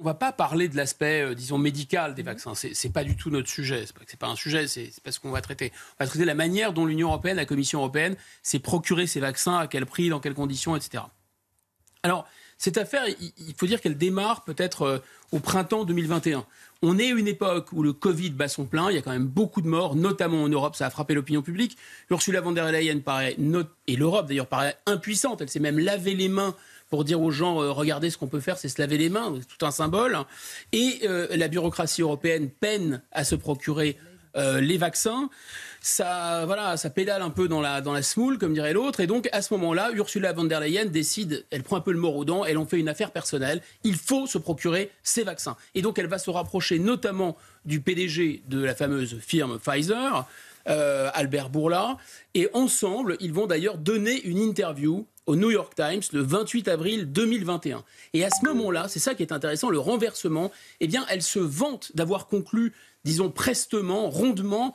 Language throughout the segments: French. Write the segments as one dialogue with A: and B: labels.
A: On ne va pas parler de l'aspect, euh, disons, médical des mhm. vaccins. Ce n'est pas du tout notre sujet. Ce n'est pas, un sujet, c'est pas ce qu'on va traiter. On va traiter la manière dont l'Union européenne, la Commission européenne, s'est procuré ces vaccins, à quel prix, dans quelles conditions, etc. Alors, cette affaire, il faut dire qu'elle démarre peut-être euh, au printemps 2021. On est une époque où le Covid bat son plein, il y a quand même beaucoup de morts, notamment en Europe, ça a frappé l'opinion publique. Ursula von der Leyen paraît, et l'Europe d'ailleurs paraît impuissante, elle s'est même lavé les mains pour dire aux gens, euh, regardez ce qu'on peut faire, c'est se laver les mains, C'est tout un symbole. Et euh, la bureaucratie européenne peine à se procurer euh, les vaccins. Ça, voilà, ça pédale un peu dans la, dans la smoule, comme dirait l'autre. Et donc, à ce moment-là, Ursula von der Leyen décide, elle prend un peu le mort aux dents, elle en fait une affaire personnelle. Il faut se procurer ces vaccins. Et donc, elle va se rapprocher notamment du PDG de la fameuse firme Pfizer. Euh, Albert Bourla. Et ensemble, ils vont d'ailleurs donner une interview au New York Times le 28 avril 2021. Et à ce moment-là, c'est ça qui est intéressant, le renversement, eh bien, elle se vante d'avoir conclu disons, prestement, rondement,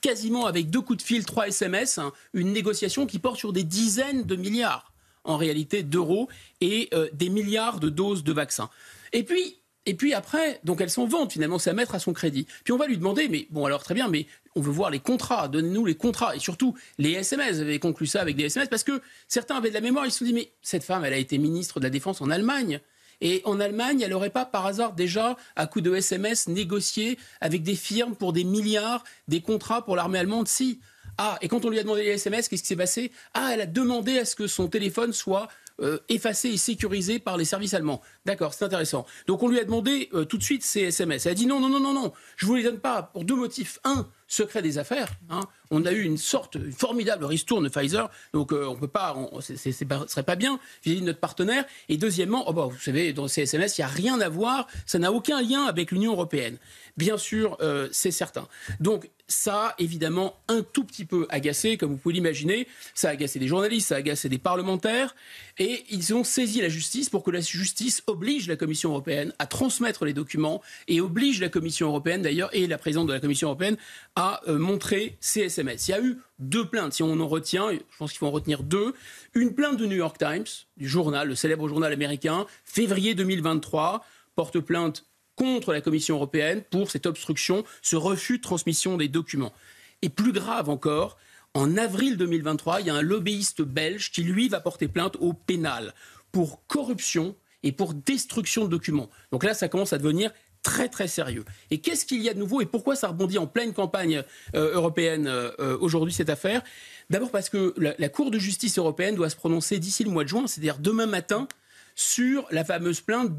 A: quasiment avec deux coups de fil, trois SMS, hein, une négociation qui porte sur des dizaines de milliards, en réalité, d'euros et euh, des milliards de doses de vaccins. Et puis, et puis après, donc elle s'en vante finalement, c'est à mettre à son crédit. Puis on va lui demander, mais bon alors très bien, mais on veut voir les contrats, donnez-nous les contrats et surtout les SMS. Vous avez conclu ça avec des SMS parce que certains avaient de la mémoire, ils se sont dit, mais cette femme, elle a été ministre de la Défense en Allemagne. Et en Allemagne, elle n'aurait pas par hasard déjà, à coup de SMS, négocié avec des firmes pour des milliards des contrats pour l'armée allemande Si. Ah, et quand on lui a demandé les SMS, qu'est-ce qui s'est passé Ah, elle a demandé à ce que son téléphone soit euh, effacé et sécurisé par les services allemands. D'accord, c'est intéressant. Donc on lui a demandé euh, tout de suite ces SMS. Elle a dit non, non, non, non, non, je ne vous les donne pas pour deux motifs. Un, secret des affaires. Hein. On a eu une sorte une formidable ristourne Pfizer, donc euh, on peut pas, ce serait pas bien vis-à-vis de notre partenaire. Et deuxièmement, oh, bah, vous savez, dans ces SMS, il n'y a rien à voir, ça n'a aucun lien avec l'Union européenne. Bien sûr, euh, c'est certain. Donc ça évidemment un tout petit peu agacé, comme vous pouvez l'imaginer. Ça a agacé des journalistes, ça a agacé des parlementaires. Et ils ont saisi la justice pour que la justice oblige la Commission européenne à transmettre les documents et oblige la Commission européenne d'ailleurs et la présidente de la Commission européenne à euh, montrer ses SMS. Il y a eu deux plaintes, si on en retient, je pense qu'il faut en retenir deux. Une plainte du New York Times, du journal, le célèbre journal américain, février 2023, porte plainte contre la Commission européenne pour cette obstruction, ce refus de transmission des documents. Et plus grave encore, en avril 2023, il y a un lobbyiste belge qui, lui, va porter plainte au pénal pour corruption et pour destruction de documents. Donc là, ça commence à devenir très très sérieux. Et qu'est-ce qu'il y a de nouveau et pourquoi ça rebondit en pleine campagne euh, européenne euh, euh, aujourd'hui cette affaire D'abord parce que la Cour de justice européenne doit se prononcer d'ici le mois de juin, c'est-à-dire demain matin, sur la fameuse plainte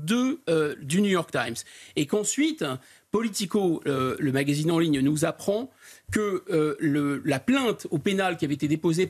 A: euh, du New York Times. Et qu'ensuite, Politico, euh, le magazine en ligne, nous apprend que euh, la plainte au pénal qui avait été déposée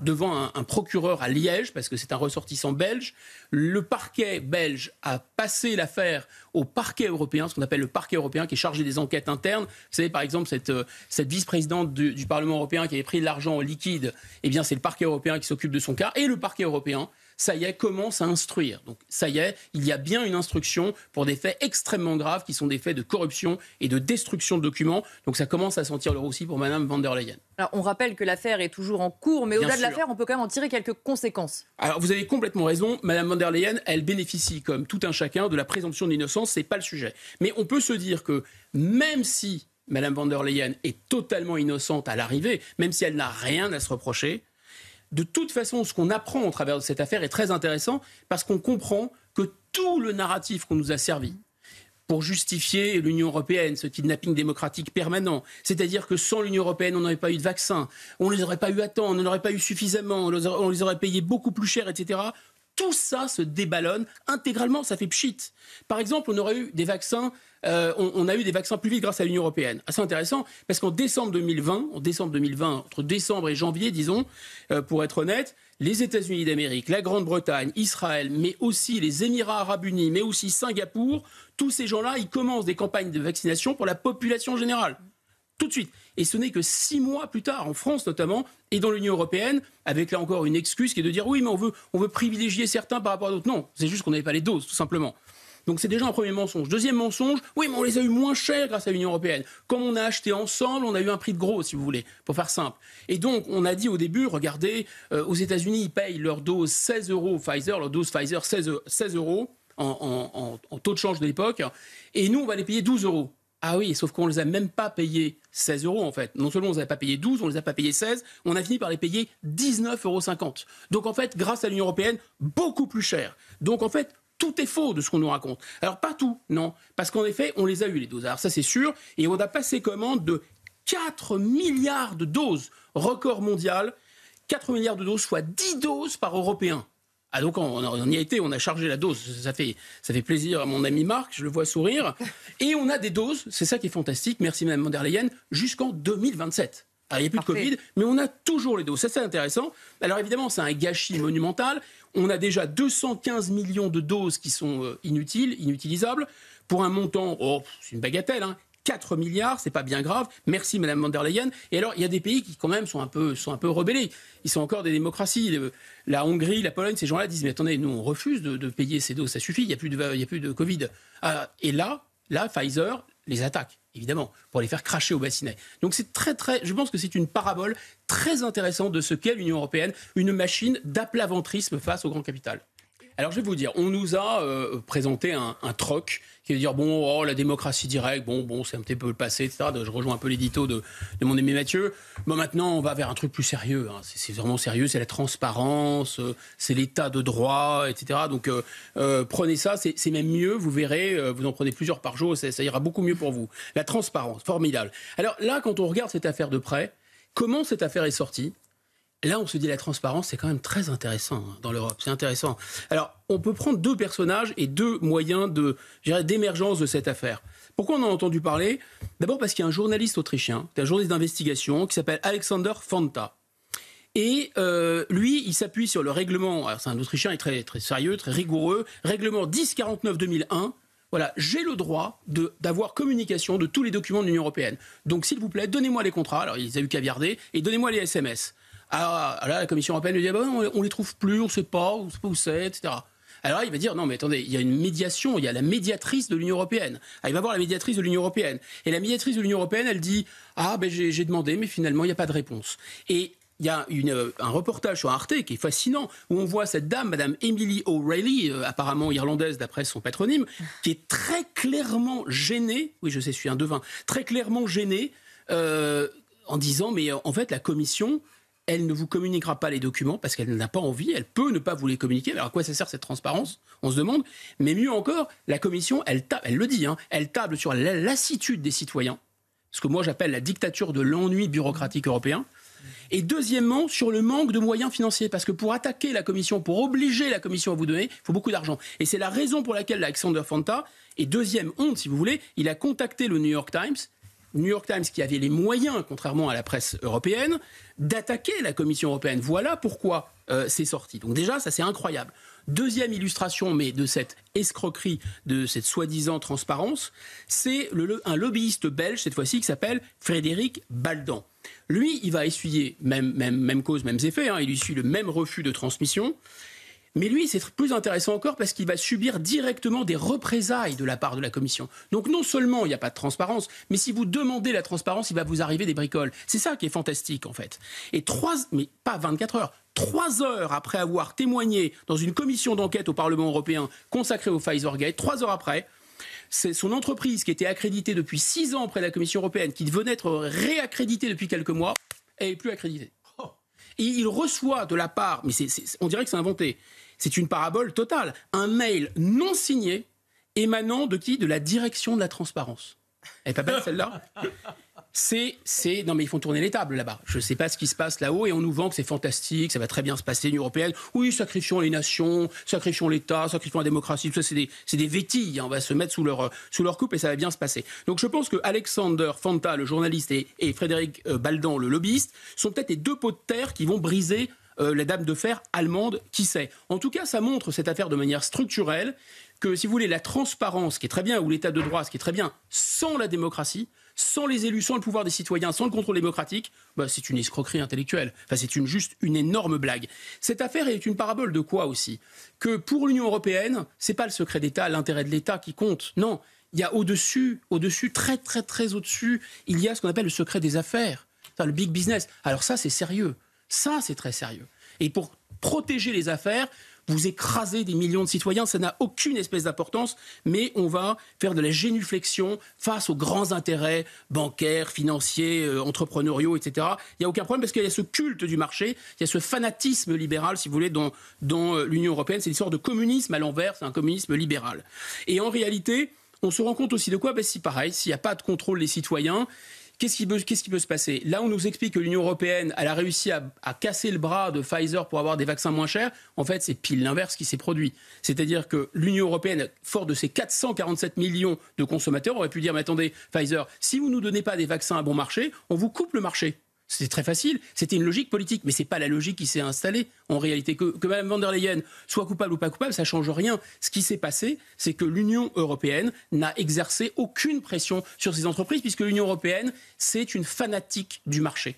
A: devant un, procureur à Liège, parce que c'est un ressortissant belge, le parquet belge a passé l'affaire au parquet européen, ce qu'on appelle le parquet européen, qui est chargé des enquêtes internes. Vous savez, par exemple, cette, vice-présidente du, Parlement européen qui avait pris de l'argent liquide, eh bien, c'est le parquet européen qui s'occupe de son cas, et le parquet européen ça y est, commence à instruire. Donc ça y est, il y a bien une instruction pour des faits extrêmement graves qui sont des faits de corruption et de destruction de documents. Donc ça commence à sentir le roussi pour Madame van der Leyen. on rappelle que l'affaire est toujours en cours, mais au-delà de l'affaire, on peut quand même en tirer quelques conséquences. Alors vous avez complètement raison, Madame van der Leyen, elle bénéficie comme tout un chacun de la présomption d'innocence, ce n'est pas le sujet. Mais on peut se dire que même si Madame van der Leyen est totalement innocente à l'arrivée, même si elle n'a rien à se reprocher, de toute façon, ce qu'on apprend au travers de cette affaire est très intéressant parce qu'on comprend que tout le narratif qu'on nous a servi pour justifier l'Union européenne, ce kidnapping démocratique permanent, c'est-à-dire que sans l'Union européenne, on n'aurait pas eu de vaccins, on ne les aurait pas eu à temps, on n'en aurait pas eu suffisamment, on les aurait payés beaucoup plus cher, etc. Tout ça se déballonne intégralement, ça fait pchit. Par exemple, on aurait eu des vaccins, euh, on, a eu des vaccins plus vite grâce à l'Union européenne. C'est intéressant, parce qu'en décembre 2020, en décembre 2020, entre décembre et janvier, disons, euh, pour être honnête, les États-Unis d'Amérique, la Grande-Bretagne, Israël, mais aussi les Émirats arabes unis, mais aussi Singapour, tous ces gens-là, ils commencent des campagnes de vaccination pour la population générale tout de suite. Et ce n'est que six mois plus tard, en France notamment, et dans l'Union européenne, avec là encore une excuse qui est de dire oui, mais on veut, on veut privilégier certains par rapport à d'autres. Non, c'est juste qu'on n'avait pas les doses, tout simplement. Donc c'est déjà un premier mensonge. Deuxième mensonge, oui, mais on les a eu moins chers grâce à l'Union européenne. Comme on a acheté ensemble, on a eu un prix de gros, si vous voulez, pour faire simple. Et donc, on a dit au début, regardez, euh, aux États-Unis, ils payent leur dose 16 euros Pfizer, leur dose Pfizer 16, euros en, en taux de change de l'époque, et nous, on va les payer 12 euros. Ah oui, sauf qu'on ne les a même pas payés 16 euros en fait. Non seulement on ne les a pas payés 12, on ne les a pas payés 16, on a fini par les payer 19,50 euros. Donc en fait, grâce à l'Union européenne, beaucoup plus cher. Donc en fait, tout est faux de ce qu'on nous raconte. Alors pas tout, non. Parce qu'en effet, on les a eu les doses. Alors ça c'est sûr. Et on a passé commande de 4 milliards de doses, record mondial. 4 milliards de doses, soit 10 doses par Européen. Ah, donc on, y a été, on a chargé la dose. Ça fait, ça fait plaisir à mon ami Marc, je le vois sourire. Et on a des doses, c'est ça qui est fantastique, merci Madame von jusqu'en 2027. Ah, il n'y a plus de Covid, mais on a toujours les doses. Ça, c'est intéressant. Alors, évidemment, c'est un gâchis monumental. On a déjà 215 millions de doses qui sont euh, inutiles, inutilisables, pour un montant, oh, c'est une bagatelle, hein. 4 milliards, c'est pas bien grave. Merci, Madame von der Leyen. Et alors, il y a des pays qui, quand même, sont un peu, sont un peu rebellés. Ils sont encore des démocraties. La Hongrie, la Pologne, ces gens-là disent Mais attendez, nous, on refuse de, payer ces doses, ça suffit, il n'y a, plus de, a plus de Covid. Ah, et là, là, Pfizer les attaque, évidemment, pour les faire cracher au bassinet. Donc, c'est très, très. Je pense que c'est une parabole très intéressante de ce qu'est l'Union européenne, une machine d'aplaventrisme face au grand capital. Alors je vais vous dire, on nous a euh, présenté un, troc qui veut dire bon, oh, la démocratie directe, bon, bon, c'est un petit peu le passé, etc. Je rejoins un peu l'édito de, de mon ami Mathieu. Bon, maintenant, on va vers un truc plus sérieux. Hein. C'est vraiment sérieux, c'est la transparence, euh, c'est l'état de droit, etc. Donc euh, prenez ça, c'est même mieux, vous verrez, vous en prenez plusieurs par jour, ça ira beaucoup mieux pour vous. La transparence, formidable. Alors là, quand on regarde cette affaire de près, comment cette affaire est sortie Là, on se dit la transparence, c'est quand même très intéressant hein, dans l'Europe. C'est intéressant. Alors, on peut prendre deux personnages et deux moyens de, d'émergence de cette affaire. Pourquoi on en a entendu parler D'abord parce qu'il y a un journaliste autrichien, un journaliste d'investigation qui s'appelle Alexander Fanta. Et euh, lui, il s'appuie sur le règlement, alors c'est un Autrichien, il est très, très sérieux, très rigoureux, règlement 1049-2001. Voilà, j'ai le droit d'avoir communication de tous les documents de l'Union européenne. Donc s'il vous plaît, donnez-moi les contrats, alors il a eu garder, et donnez-moi les SMS. Ah, ah, là, la Commission européenne lui dit, ah bah on ne les trouve plus, on ne sait pas, on ne sait pas où c'est, etc. Alors il va dire non, mais attendez, il y a une médiation, il y a la médiatrice de l'Union européenne. Ah, il va voir la médiatrice de l'Union européenne. Et la médiatrice de l'Union européenne, elle dit Ah, ben j'ai demandé, mais finalement, il n'y a pas de réponse. Et il y a euh, un reportage sur Arte qui est fascinant, où on voit cette dame, Madame Emily O'Reilly, euh, apparemment irlandaise d'après son patronyme, qui est très clairement gênée, oui je sais, je suis un devin, très clairement gênée, euh, en disant, mais en fait la commission, elle ne vous communiquera pas les documents parce qu'elle n'a pas envie, elle peut ne pas vous les communiquer. Alors à quoi ça sert cette transparence On se demande. Mais mieux encore, la Commission, elle, le dit, hein, elle table sur la lassitude des citoyens, ce que moi j'appelle la dictature de l'ennui bureaucratique européen. Et deuxièmement, sur le manque de moyens financiers, parce que pour attaquer la Commission, pour obliger la Commission à vous donner, il faut beaucoup d'argent. Et c'est la raison pour laquelle Alexander Fanta et deuxième honte, si vous voulez. Il a contacté le New York Times New York Times qui avait les moyens, contrairement à la presse européenne, d'attaquer la Commission européenne. Voilà pourquoi euh, c'est sorti. Donc déjà, ça c'est incroyable. Deuxième illustration, mais de cette escroquerie, de cette soi-disant transparence, c'est un lobbyiste belge, cette fois-ci, qui s'appelle Frédéric Baldan. Lui, il va essuyer même, même, même cause, mêmes effets, hein, il suit le même refus de transmission. Mais lui, c'est plus intéressant encore parce qu'il va subir directement des représailles de la part de la Commission. Donc non seulement il n'y a pas de transparence, mais si vous demandez la transparence, il va vous arriver des bricoles. C'est ça qui est fantastique en fait. Et trois, mais pas 24 heures, trois heures après avoir témoigné dans une commission d'enquête au Parlement européen consacrée au Pfizer-Gate, trois heures après, c'est son entreprise qui était accréditée depuis six ans auprès de la Commission européenne, qui devait être réaccréditée depuis quelques mois, elle n'est plus accréditée. Et il reçoit de la part, mais c'est, on dirait que c'est inventé, c'est une parabole totale, un mail non signé émanant de qui De la direction de la transparence. Elle est pas belle celle-là c'est, c'est, non mais ils font tourner les tables là-bas. Je ne sais pas ce qui se passe là-haut et on nous vend que c'est fantastique, ça va très bien se passer, l'Union européenne. Oui, sacrifions les nations, sacrifions l'État, sacrifions la démocratie, tout ça, c'est des, c'est des vétilles. Hein. On va se mettre sous leur, euh, sous leur coupe et ça va bien se passer. Donc je pense que Alexander Fanta, le journaliste, et, Frédéric euh, Baldan, le lobbyiste, sont peut-être les deux pots de terre qui vont briser euh, la dame de fer allemande, qui sait. En tout cas, ça montre cette affaire de manière structurelle que, si vous voulez, la transparence, qui est très bien, ou l'état de droit, ce qui est très bien, sans la démocratie, sans les élus, sans le pouvoir des citoyens, sans le contrôle démocratique, bah, c'est une escroquerie intellectuelle. Enfin, c'est une, juste une énorme blague. Cette affaire est une parabole de quoi aussi Que pour l'Union européenne, c'est pas le secret d'État, l'intérêt de l'État qui compte. Non, il y a au-dessus, au-dessus, très très très au-dessus, il y a ce qu'on appelle le secret des affaires, le big business. Alors ça, c'est sérieux. Ça, c'est très sérieux. Et pour protéger les affaires, vous écrasez des millions de citoyens, ça n'a aucune espèce d'importance, mais on va faire de la génuflexion face aux grands intérêts bancaires, financiers, euh, entrepreneuriaux, etc. Il n'y a aucun problème parce qu'il y a ce culte du marché, il y a ce fanatisme libéral, si vous voulez, dans, dans euh, l'Union européenne. C'est une sorte de communisme à l'envers, c'est un communisme libéral. Et en réalité, on se rend compte aussi de quoi ben, Si pareil, s'il n'y a pas de contrôle des citoyens, Qu'est-ce qui, peut se passer Là, on nous explique que l'Union européenne, a réussi à, à, casser le bras de Pfizer pour avoir des vaccins moins chers. En fait, c'est pile l'inverse qui s'est produit. C'est-à-dire que l'Union européenne, fort de ses 447 millions de consommateurs, aurait pu dire, mais attendez, Pfizer, si vous ne nous donnez pas des vaccins à bon marché, on vous coupe le marché. C'était très facile. C'était une logique politique, mais c'est pas la logique qui s'est installée en réalité. Que, que Mme van der Leyen soit coupable ou pas coupable, ça change rien. Ce qui s'est passé, c'est que l'Union européenne n'a exercé aucune pression sur ces entreprises, puisque l'Union européenne, c'est une fanatique du marché.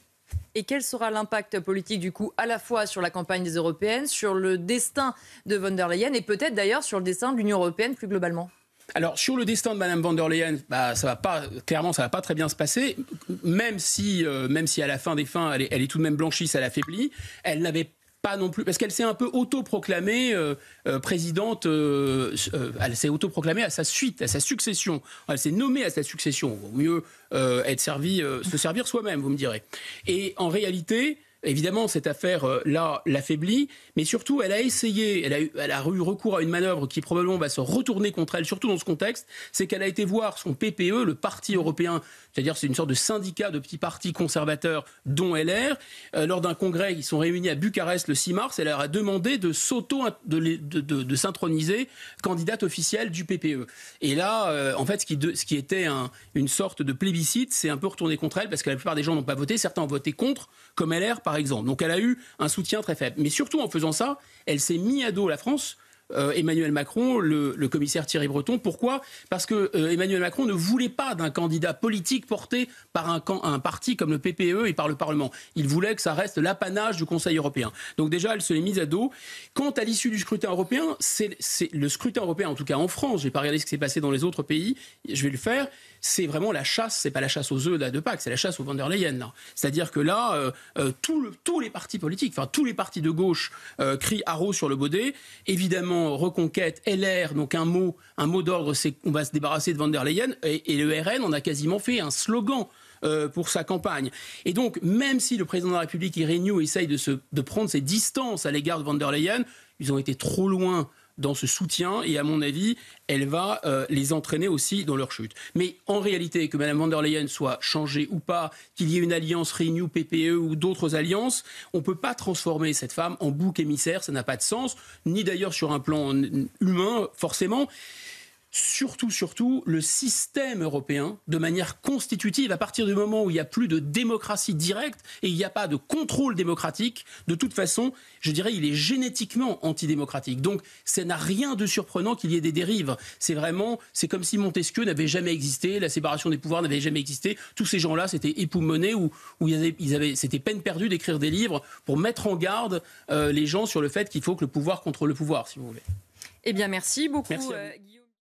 A: Et quel sera l'impact politique du coup à la fois sur la campagne des européennes, sur le destin de von der Leyen et peut-être d'ailleurs sur le destin de l'Union européenne plus globalement alors sur le destin de Madame van der Leyen, bah, ça va pas clairement, ça va pas très bien se passer. Même si, euh, même si à la fin des fins, elle est, tout de même blanchie, ça l'affaiblit. Elle n'avait pas non plus, parce qu'elle s'est un peu autoproclamée euh, euh, présidente, elle s'est autoproclamée à sa suite, à sa succession. Elle s'est nommée à sa succession. Vaut mieux être servi, se servir soi-même, vous me direz. Et en réalité, Évidemment, cette affaire-là euh, l'affaiblit, mais surtout, elle a essayé, elle a, eu, elle a, eu, recours à une manœuvre qui probablement va se retourner contre elle, surtout dans ce contexte, c'est qu'elle a été voir son PPE, le Parti européen, c'est-à-dire c'est une sorte de syndicat de petits partis conservateurs, dont LR, euh, lors d'un congrès, ils sont réunis à Bucarest le 6 mars, elle leur a demandé de s'auto, de, de, de, s'introniser candidate officielle du PPE. Et là, euh, en fait, ce qui, ce qui était une sorte de plébiscite, c'est un peu retourné contre elle, parce que la plupart des gens n'ont pas voté, certains ont voté contre, comme LR, par exemple. Donc elle a eu un soutien très faible. Mais surtout en faisant ça, elle s'est mis à dos la France euh, Emmanuel Macron, le, commissaire Thierry Breton. Pourquoi Parce que euh, Emmanuel Macron ne voulait pas d'un candidat politique porté par un, parti comme le PPE et par le Parlement. Il voulait que ça reste l'apanage du Conseil européen. Donc déjà, elle se l'est mise à dos. Quant à l'issue du scrutin européen, c'est le scrutin européen, en tout cas en France, je vais pas regardé ce qui s'est passé dans les autres pays, je vais le faire, c'est vraiment la chasse, c'est pas la chasse aux œufs de Pâques, c'est la chasse aux van der Leyen. C'est-à-dire que là, euh, tous les partis politiques, enfin tous les partis de gauche crient haro sur le baudet. Évidemment, reconquête, LR, donc un mot, un mot d'ordre, c'est qu'on va se débarrasser de Van der Leyen, et, le RN, on a quasiment fait un slogan. Euh, pour sa campagne. Et donc, même si le président de la République et essaye de, de prendre ses distances à l'égard de Van der Leyen, ils ont été trop loin dans ce soutien et à mon avis, elle va euh, les entraîner aussi dans leur chute. Mais en réalité, que Mme van der Leyen soit changée ou pas, qu'il y ait une alliance Renew, PPE ou d'autres alliances, on ne peut pas transformer cette femme en bouc émissaire, ça n'a pas de sens, ni d'ailleurs sur un plan humain, forcément surtout, surtout, le système européen de manière constitutive. À partir du moment où il n'y a plus de démocratie directe et il n'y a pas de contrôle démocratique, de toute façon, je dirais, il est génétiquement antidémocratique. Donc, ça n'a rien de surprenant qu'il y ait des dérives. C'est vraiment, c'est comme si Montesquieu n'avait jamais existé, la séparation des pouvoirs n'avait jamais existé. Tous ces gens-là, c'était époumonés ou, ils avaient, ils c'était peine perdue d'écrire des livres pour mettre en garde euh, les gens sur le fait qu'il faut que le pouvoir contrôle le pouvoir, si vous voulez. Eh bien, merci beaucoup,